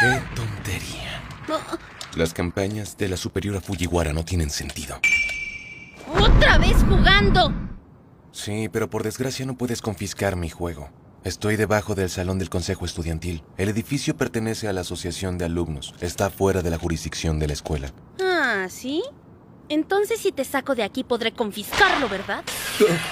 ¡Qué tontería! Las campañas de la superiora Fujiwara no tienen sentido. ¡Otra vez jugando! Sí, pero por desgracia no puedes confiscar mi juego. Estoy debajo del salón del consejo estudiantil. El edificio pertenece a la asociación de alumnos. Está fuera de la jurisdicción de la escuela. Ah, ¿sí? Entonces si te saco de aquí podré confiscarlo, ¿verdad?